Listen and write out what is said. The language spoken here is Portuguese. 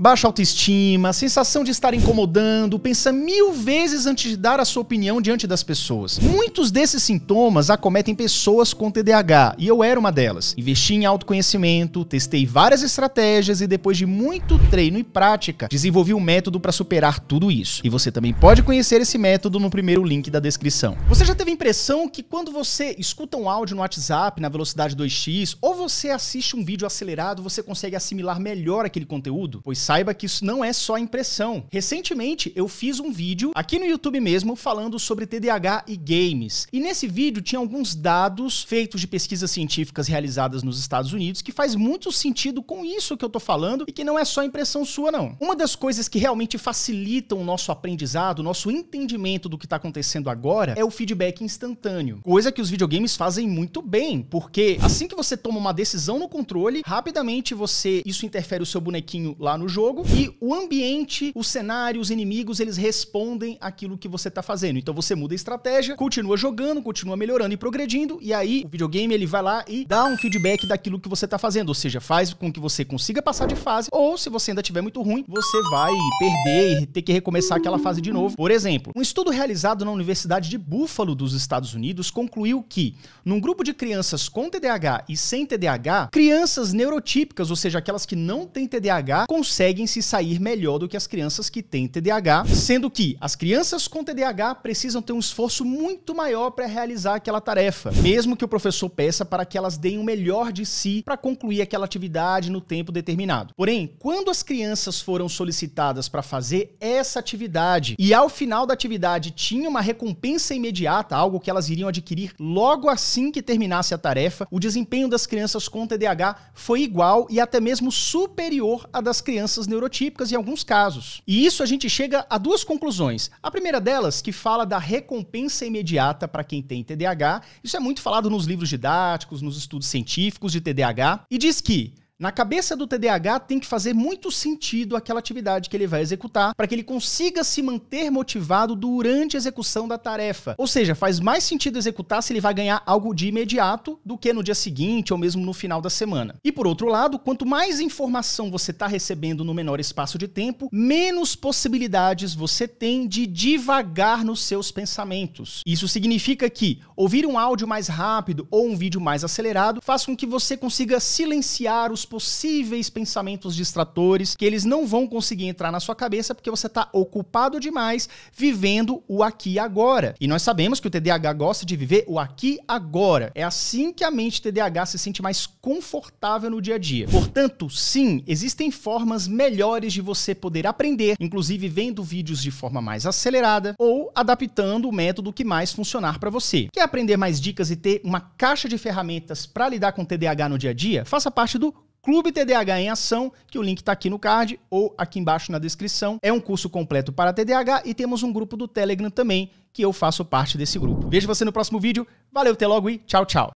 baixa autoestima, sensação de estar incomodando, pensa mil vezes antes de dar a sua opinião diante das pessoas. Muitos desses sintomas acometem pessoas com TDAH, e eu era uma delas. Investi em autoconhecimento, testei várias estratégias e depois de muito treino e prática, desenvolvi um método para superar tudo isso. E você também pode conhecer esse método no primeiro link da descrição. Você já teve a impressão que quando você escuta um áudio no WhatsApp na velocidade 2x ou você assiste um vídeo acelerado, você consegue assimilar melhor aquele conteúdo? Pois saiba que isso não é só impressão. Recentemente eu fiz um vídeo aqui no YouTube mesmo falando sobre TDAH e games. E nesse vídeo tinha alguns dados feitos de pesquisas científicas realizadas nos Estados Unidos que faz muito sentido com isso que eu tô falando e que não é só impressão sua não. Uma das coisas que realmente facilitam o nosso aprendizado, o nosso entendimento do que está acontecendo agora é o feedback instantâneo. Coisa que os videogames fazem muito bem, porque assim que você toma uma decisão no controle, rapidamente você isso interfere o seu bonequinho lá no jogo jogo e o ambiente, o cenário, os inimigos, eles respondem aquilo que você tá fazendo. Então você muda a estratégia, continua jogando, continua melhorando e progredindo, e aí o videogame ele vai lá e dá um feedback daquilo que você tá fazendo, ou seja, faz com que você consiga passar de fase, ou se você ainda tiver muito ruim, você vai perder e ter que recomeçar aquela fase de novo. Por exemplo, um estudo realizado na Universidade de Buffalo dos Estados Unidos concluiu que num grupo de crianças com TDAH e sem TDAH, crianças neurotípicas, ou seja, aquelas que não têm TDAH, conseguem se sair melhor do que as crianças que têm TDAH, sendo que as crianças com TDAH precisam ter um esforço muito maior para realizar aquela tarefa, mesmo que o professor peça para que elas deem o melhor de si para concluir aquela atividade no tempo determinado. Porém, quando as crianças foram solicitadas para fazer essa atividade e ao final da atividade tinha uma recompensa imediata, algo que elas iriam adquirir logo assim que terminasse a tarefa, o desempenho das crianças com TDAH foi igual e até mesmo superior à das crianças doenças neurotípicas em alguns casos. E isso a gente chega a duas conclusões. A primeira delas, que fala da recompensa imediata para quem tem TDAH. Isso é muito falado nos livros didáticos, nos estudos científicos de TDAH, e diz que na cabeça do TDAH tem que fazer muito sentido aquela atividade que ele vai executar para que ele consiga se manter motivado durante a execução da tarefa. Ou seja, faz mais sentido executar se ele vai ganhar algo de imediato do que no dia seguinte ou mesmo no final da semana. E por outro lado, quanto mais informação você está recebendo no menor espaço de tempo, menos possibilidades você tem de divagar nos seus pensamentos. Isso significa que ouvir um áudio mais rápido ou um vídeo mais acelerado faz com que você consiga silenciar os possíveis pensamentos distratores que eles não vão conseguir entrar na sua cabeça porque você está ocupado demais vivendo o aqui e agora. E nós sabemos que o TDAH gosta de viver o aqui e agora. É assim que a mente TDAH se sente mais confortável no dia a dia. Portanto, sim, existem formas melhores de você poder aprender, inclusive vendo vídeos de forma mais acelerada ou adaptando o método que mais funcionar para você. Quer aprender mais dicas e ter uma caixa de ferramentas para lidar com TDAH no dia a dia? Faça parte do Clube TDAH em Ação, que o link está aqui no card ou aqui embaixo na descrição. É um curso completo para TDAH e temos um grupo do Telegram também, que eu faço parte desse grupo. Vejo você no próximo vídeo. Valeu, até logo e tchau, tchau.